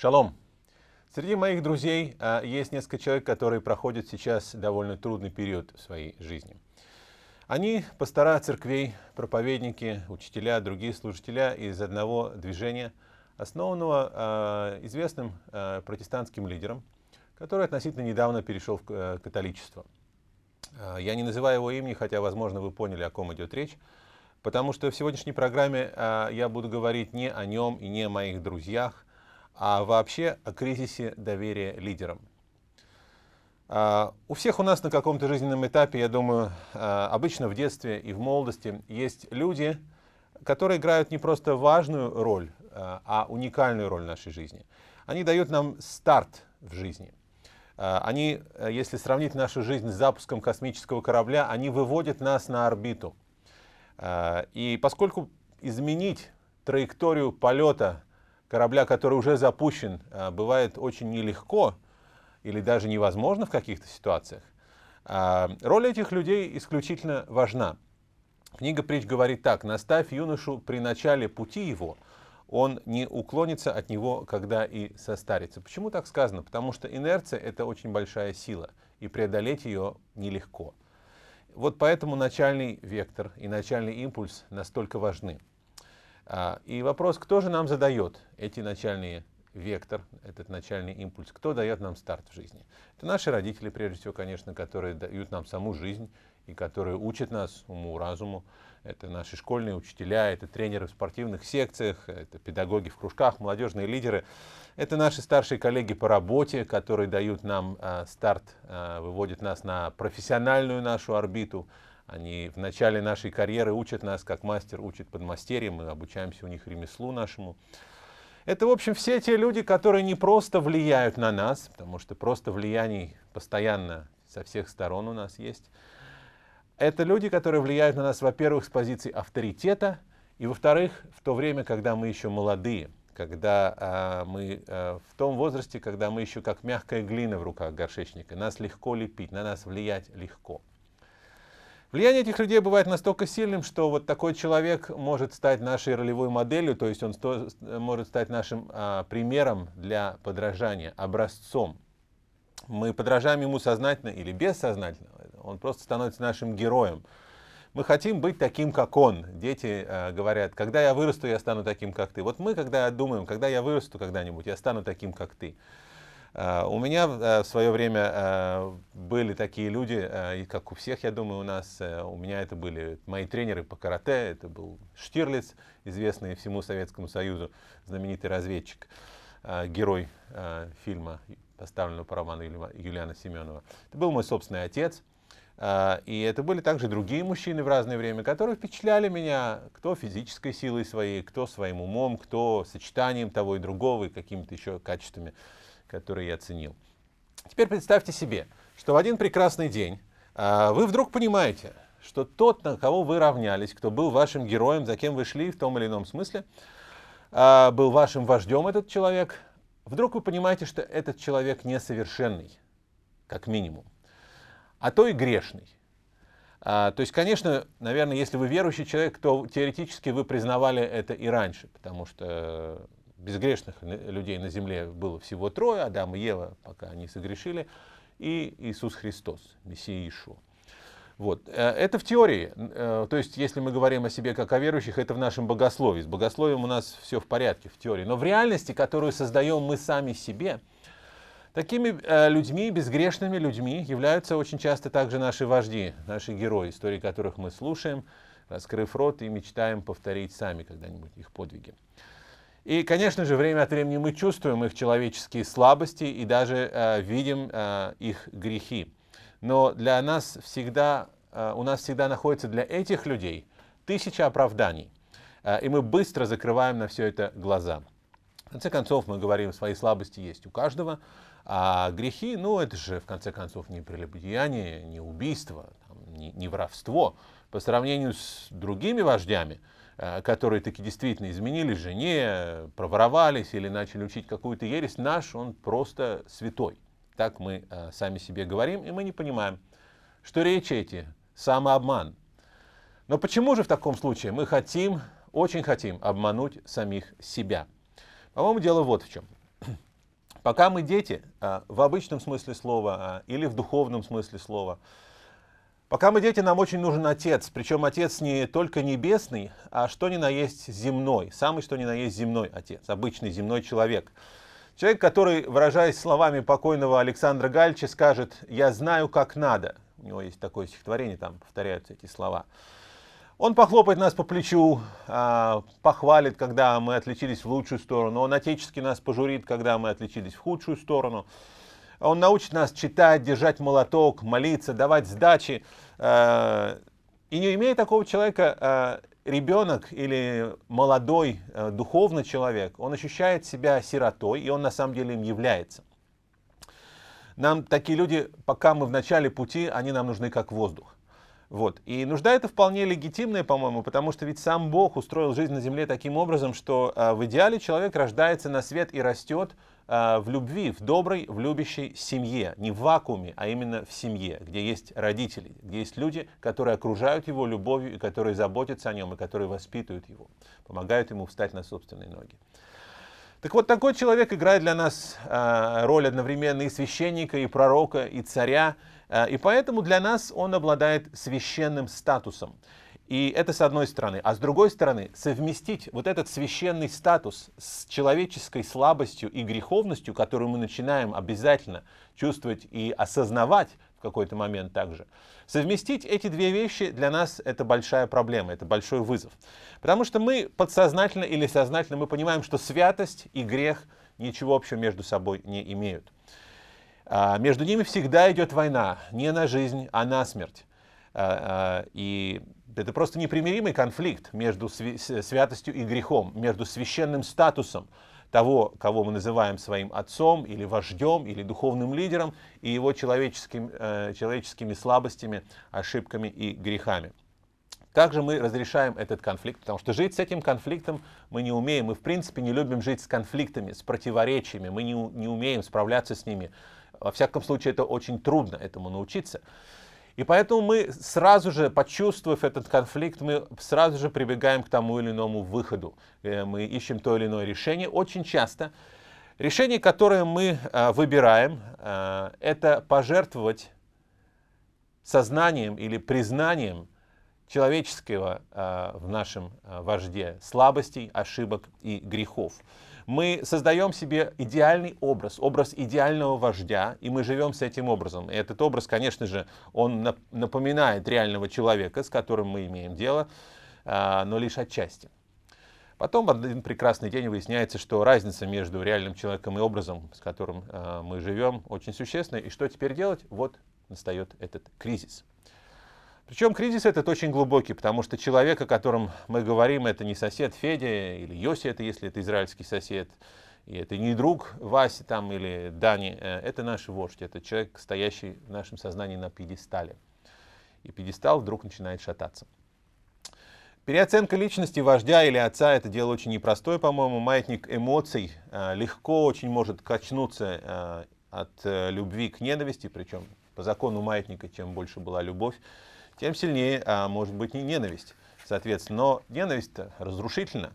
Шалом! Среди моих друзей а, есть несколько человек, которые проходят сейчас довольно трудный период в своей жизни. Они пастора церквей, проповедники, учителя, другие служители из одного движения, основанного а, известным а, протестантским лидером, который относительно недавно перешел в а, католичество. А, я не называю его имени, хотя, возможно, вы поняли, о ком идет речь потому что в сегодняшней программе а, я буду говорить не о нем и не о моих друзьях, а вообще о кризисе доверия лидерам. А, у всех у нас на каком-то жизненном этапе, я думаю, а, обычно в детстве и в молодости есть люди, которые играют не просто важную роль, а, а уникальную роль в нашей жизни. Они дают нам старт в жизни. Они, если сравнить нашу жизнь с запуском космического корабля, они выводят нас на орбиту. И поскольку изменить траекторию полета корабля, который уже запущен, э, бывает очень нелегко или даже невозможно в каких-то ситуациях, а, роль этих людей исключительно важна. Книга Притч говорит так, «Наставь юношу при начале пути его, он не уклонится от него, когда и состарится». Почему так сказано? Потому что инерция — это очень большая сила, и преодолеть ее нелегко. Вот поэтому начальный вектор и начальный импульс настолько важны. А, и вопрос, кто же нам задает эти начальные вектор, этот начальный импульс, кто дает нам старт в жизни. Это наши родители, прежде всего, конечно, которые дают нам саму жизнь и которые учат нас уму, разуму. Это наши школьные учителя, это тренеры в спортивных секциях, это педагоги в кружках, молодежные лидеры. Это наши старшие коллеги по работе, которые дают нам э, старт, э, выводят нас на профессиональную нашу орбиту – они в начале нашей карьеры учат нас, как мастер учит подмастерье, мы обучаемся у них ремеслу нашему. Это, в общем, все те люди, которые не просто влияют на нас, потому что просто влияний постоянно со всех сторон у нас есть. Это люди, которые влияют на нас, во-первых, с позиции авторитета, и, во-вторых, в то время, когда мы еще молодые, когда а, мы а, в том возрасте, когда мы еще как мягкая глина в руках горшечника, нас легко лепить, на нас влиять легко. Влияние этих людей бывает настолько сильным, что вот такой человек может стать нашей ролевой моделью, то есть он сто, может стать нашим а, примером для подражания, образцом. Мы подражаем ему сознательно или бессознательно, он просто становится нашим героем. Мы хотим быть таким, как он. Дети э, говорят, когда я вырасту, я стану таким, как ты. Вот мы, когда думаем, когда я вырасту когда-нибудь, я стану таким, как ты. Э, у меня в э, свое время э, были такие люди, и как у всех, я думаю, у нас, у меня это были мои тренеры по карате, это был Штирлиц, известный всему Советскому Союзу, знаменитый разведчик, герой фильма, поставленного по роману Юлиана Семенова. Это был мой собственный отец. И это были также другие мужчины в разное время, которые впечатляли меня, кто физической силой своей, кто своим умом, кто сочетанием того и другого и какими-то еще качествами которые я оценил. Теперь представьте себе, что в один прекрасный день э, вы вдруг понимаете, что тот, на кого вы равнялись, кто был вашим героем, за кем вы шли в том или ином смысле, э, был вашим вождем этот человек, вдруг вы понимаете, что этот человек несовершенный, как минимум, а то и грешный. А, то есть, конечно, наверное, если вы верующий человек, то теоретически вы признавали это и раньше, потому что безгрешных людей на земле было всего трое, Адам и Ева, пока они согрешили, и Иисус Христос, Мессия Ишуа. Вот. Э, это в теории. Э, то есть, если мы говорим о себе как о верующих, это в нашем богословии. С богословием у нас все в порядке в теории. Но в реальности, которую создаем мы сами себе, такими э, людьми, безгрешными людьми, являются очень часто также наши вожди, наши герои, истории которых мы слушаем, раскрыв рот и мечтаем повторить сами когда-нибудь их подвиги. И, конечно же, время от времени мы чувствуем их человеческие слабости и даже э, видим э, их грехи. Но для нас всегда, э, у нас всегда находится для этих людей тысяча оправданий. Э, и мы быстро закрываем на все это глаза. В конце концов, мы говорим, свои слабости есть у каждого. А грехи, ну, это же, в конце концов, не прелюбодеяние, не убийство, там, не, не воровство. По сравнению с другими вождями – Э, которые таки действительно изменили жене, проворовались или начали учить какую-то ересь, наш он просто святой. Так мы э, сами себе говорим, и мы не понимаем, что речи эти – самообман. Но почему же в таком случае мы хотим, очень хотим обмануть самих себя? По-моему, дело вот в чем. Пока мы дети, э, в обычном смысле слова или в духовном смысле слова – Пока мы дети, нам очень нужен Отец, причем Отец не только небесный, а что ни на есть земной, самый что ни на есть земной Отец, обычный земной человек. Человек, который, выражаясь словами покойного Александра Гальча, скажет «Я знаю, как надо». У него есть такое стихотворение, там повторяются эти слова. Он похлопает нас по плечу, а, похвалит, когда мы отличились в лучшую сторону. Он отечески нас пожурит, когда мы отличились в худшую сторону. Он научит нас читать, держать молоток, молиться, давать сдачи. Э, и не имея такого человека, э, ребенок или молодой э, духовный человек, он ощущает себя сиротой, и он на самом деле им является. Нам такие люди, пока мы в начале пути, они нам нужны как воздух. Вот. И нужда это вполне легитимная, по-моему, потому что ведь сам Бог устроил жизнь на земле таким образом, что в идеале человек рождается на свет и растет Э, в любви, в доброй, в любящей семье, не в вакууме, а именно в семье, где есть родители, где есть люди, которые окружают его любовью и которые заботятся о нем, и которые воспитывают его, помогают ему встать на собственные ноги. Так вот, такой человек играет для нас э, роль одновременно и священника, и пророка, и царя, э, и поэтому для нас он обладает священным статусом. И это с одной стороны. А с другой стороны, совместить вот этот священный статус с человеческой слабостью и греховностью, которую мы начинаем обязательно чувствовать и осознавать в какой-то момент также. Совместить эти две вещи для нас это большая проблема, это большой вызов. Потому что мы подсознательно или сознательно мы понимаем, что святость и грех ничего общего между собой не имеют. А между ними всегда идет война, не на жизнь, а на смерть. А, а, и это просто непримиримый конфликт между святостью и грехом, между священным статусом того, кого мы называем своим отцом или вождем или духовным лидером, и его человеческим, э, человеческими слабостями, ошибками и грехами. Также мы разрешаем этот конфликт, потому что жить с этим конфликтом мы не умеем. Мы, в принципе, не любим жить с конфликтами, с противоречиями. Мы не, не умеем справляться с ними. Во всяком случае, это очень трудно этому научиться. И поэтому мы сразу же, почувствовав этот конфликт, мы сразу же прибегаем к тому или иному выходу. Э, мы ищем то или иное решение. Очень часто решение, которое мы э, выбираем, э, это пожертвовать сознанием или признанием человеческого в нашем вожде слабостей, ошибок и грехов мы создаем себе идеальный образ, образ идеального вождя, и мы живем с этим образом. И этот образ, конечно же, он напоминает реального человека, с которым мы имеем дело, а, но лишь отчасти. Потом в один прекрасный день выясняется, что разница между реальным человеком и образом, с которым а, мы живем, очень существенная. И что теперь делать? Вот настает этот кризис. Причем кризис этот очень глубокий, потому что человек, о котором мы говорим, это не сосед Федя или Йоси, это если это израильский сосед, и это не друг Васи там или Дани, э, это наш вождь, это человек, стоящий в нашем сознании на пьедестале. И пьедестал вдруг начинает шататься. Переоценка личности вождя или отца – это дело очень непростое, по-моему. Маятник эмоций э, легко очень может качнуться э, от любви к ненависти, причем по закону маятника, чем больше была любовь, тем сильнее, а может быть, не ненависть. Соответственно, но ненависть-то разрушительна.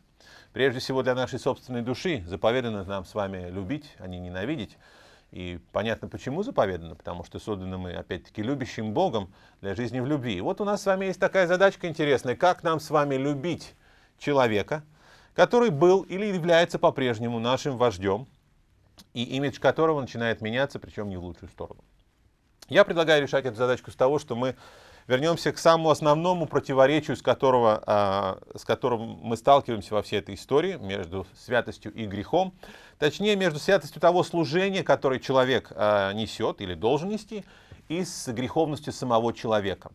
Прежде всего для нашей собственной души заповедано нам с вами любить, а не ненавидеть. И понятно, почему заповедано, потому что созданы мы, опять-таки, любящим Богом для жизни в любви. И вот у нас с вами есть такая задачка интересная, как нам с вами любить человека, который был или является по-прежнему нашим вождем, и имидж которого начинает меняться, причем не в лучшую сторону. Я предлагаю решать эту задачку с того, что мы вернемся к самому основному противоречию, с, которого, а, с которым мы сталкиваемся во всей этой истории, между святостью и грехом. Точнее, между святостью того служения, которое человек а, несет или должен нести, и с греховностью самого человека.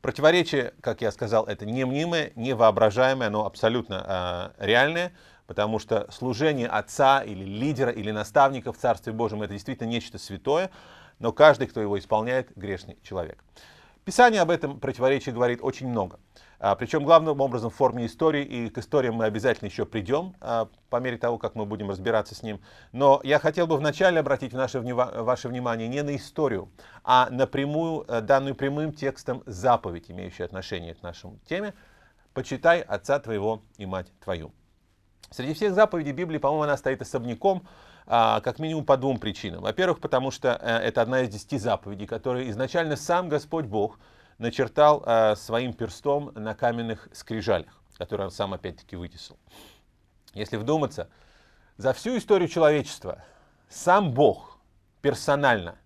Противоречие, как я сказал, это не мнимое, не воображаемое, оно абсолютно а, реальное потому что служение отца или лидера или наставника в Царстве Божьем это действительно нечто святое, но каждый, кто его исполняет, грешный человек. Писание об этом противоречии говорит очень много. А, причем главным образом в форме истории, и к историям мы обязательно еще придем а, по мере того, как мы будем разбираться с ним. Но я хотел бы вначале обратить наше, ваше внимание не на историю, а на прямую, э, данную прямым текстом заповедь, имеющую отношение к нашему теме «Почитай отца твоего и мать твою». Среди всех заповедей Библии, по-моему, она стоит особняком, а, как минимум по двум причинам. Во-первых, потому что э, это одна из десяти заповедей, которые изначально сам Господь Бог начертал э, своим перстом на каменных скрижалях, которые он сам опять-таки вытесал. Если вдуматься, за всю историю человечества сам Бог персонально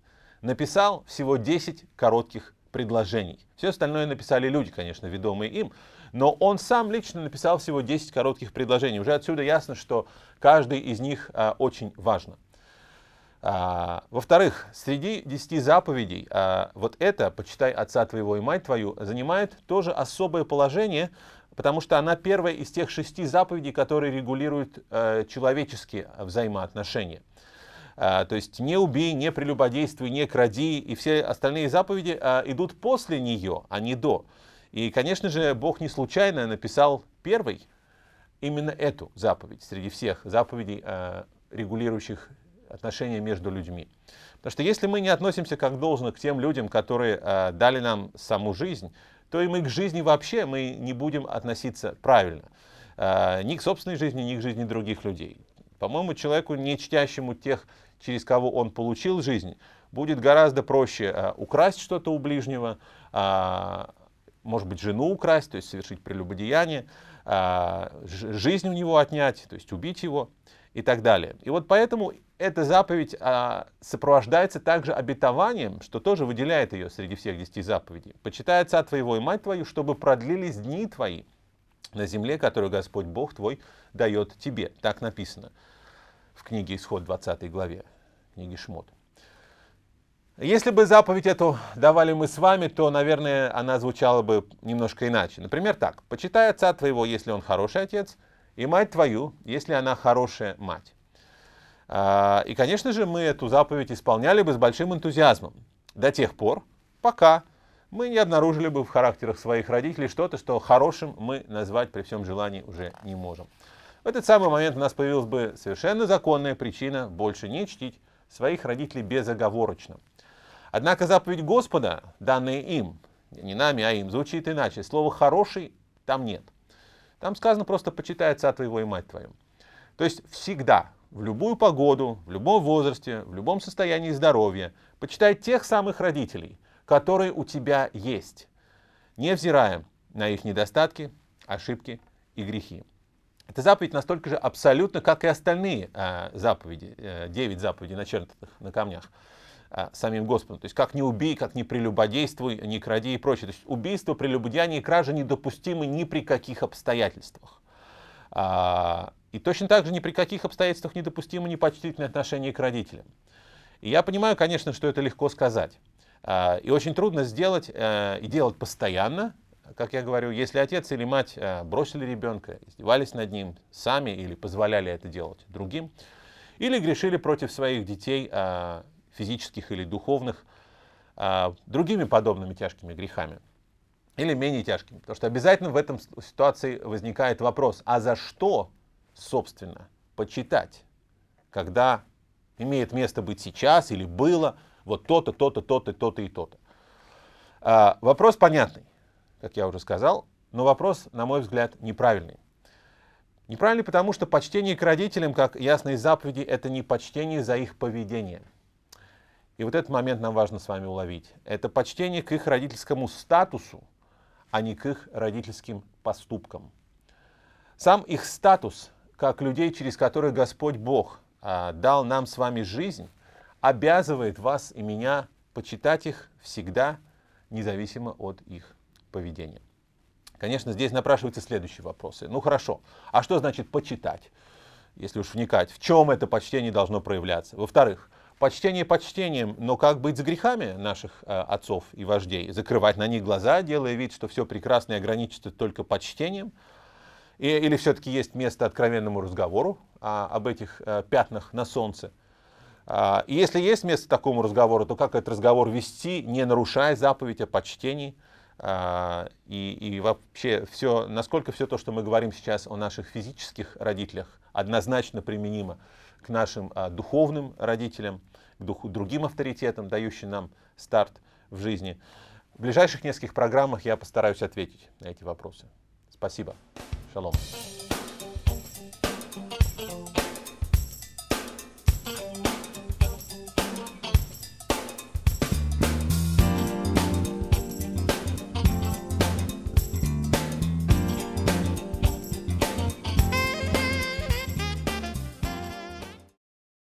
написал всего 10 коротких предложений. Все остальное написали люди, конечно, ведомые им, но он сам лично написал всего 10 коротких предложений. Уже отсюда ясно, что каждый из них а, очень важен. А, во-вторых, среди 10 заповедей, а, вот это, почитай отца твоего и мать твою, занимает тоже особое положение, потому что она первая из тех шести заповедей, которые регулируют э, человеческие взаимоотношения. А, то есть не убей, не прелюбодействуй, не кради, и все остальные заповеди э, идут после нее, а не до. И, конечно же, Бог не случайно написал первой именно эту заповедь среди всех заповедей, э, регулирующих отношения между людьми. Потому что если мы не относимся как должно к тем людям, которые э, дали нам саму жизнь, то и мы к жизни вообще мы не будем относиться правильно. Э, ни к собственной жизни, ни к жизни других людей. По-моему, человеку, не чтящему тех, через кого он получил жизнь, будет гораздо проще украсть что-то у ближнего, а, может быть, жену украсть, то есть совершить прелюбодеяние, а, жизнь у него отнять, то есть убить его и так далее. И вот поэтому эта заповедь а, сопровождается также обетованием, что тоже выделяет ее среди всех десяти заповедей. «Почитай от твоего и мать твою, чтобы продлились дни твои на земле, которую Господь Бог твой дает тебе». Так написано в книге «Исход» 20 главе, книге «Шмот». Если бы заповедь эту давали мы с вами, то, наверное, она звучала бы немножко иначе. Например, так. «Почитай отца твоего, если он хороший отец, и мать твою, если она хорошая мать». А, и, конечно же, мы эту заповедь исполняли бы с большим энтузиазмом до тех пор, пока мы не обнаружили бы в характерах своих родителей что-то, что хорошим мы назвать при всем желании уже не можем. В этот самый момент у нас появилась бы совершенно законная причина больше не чтить своих родителей безоговорочно. Однако заповедь Господа, данная им, не нами, а им, звучит иначе. Слово «хороший» там нет. Там сказано просто «почитай отца твоего и мать твою». То есть всегда, в любую погоду, в любом возрасте, в любом состоянии здоровья, почитай тех самых родителей, которые у тебя есть, невзирая на их недостатки, ошибки и грехи. Эта заповедь настолько же абсолютно, как и остальные э, заповеди, э, 9 заповедей, начертанных на камнях. А, самим Господом. То есть как не убей, как не прелюбодействуй, не кради и прочее. То есть убийство, прелюбодеяние и кража недопустимы ни при каких обстоятельствах. А, и точно так же ни при каких обстоятельствах недопустимо непочтительное отношение к родителям. И я понимаю, конечно, что это легко сказать. А, и очень трудно сделать э, и делать постоянно, как я говорю, если отец или мать э, бросили ребенка, издевались над ним сами или позволяли это делать другим, или грешили против своих детей, физических или духовных, а, другими подобными тяжкими грехами или менее тяжкими. Потому что обязательно в этом ситуации возникает вопрос, а за что, собственно, почитать, когда имеет место быть сейчас или было вот то-то, то-то, то-то, то-то и то-то. А, вопрос понятный, как я уже сказал, но вопрос, на мой взгляд, неправильный. Неправильный, потому что почтение к родителям, как ясные заповеди, это не почтение за их поведение – и вот этот момент нам важно с вами уловить. Это почтение к их родительскому статусу, а не к их родительским поступкам. Сам их статус, как людей, через которых Господь Бог а, дал нам с вами жизнь, обязывает вас и меня почитать их всегда, независимо от их поведения. Конечно, здесь напрашиваются следующие вопросы. Ну хорошо, а что значит почитать? Если уж вникать, в чем это почтение должно проявляться? Во-вторых, Почтение почтением, но как быть с грехами наших э, отцов и вождей? Закрывать на них глаза, делая вид, что все прекрасно и ограничится только почтением? И, или все-таки есть место откровенному разговору а, об этих а, пятнах на солнце? А, и если есть место такому разговору, то как этот разговор вести, не нарушая заповедь о почтении? А, и, и вообще, все, насколько все то, что мы говорим сейчас о наших физических родителях, однозначно применимо к нашим а, духовным родителям – к другим авторитетам, дающим нам старт в жизни. В ближайших нескольких программах я постараюсь ответить на эти вопросы. Спасибо. Шалом.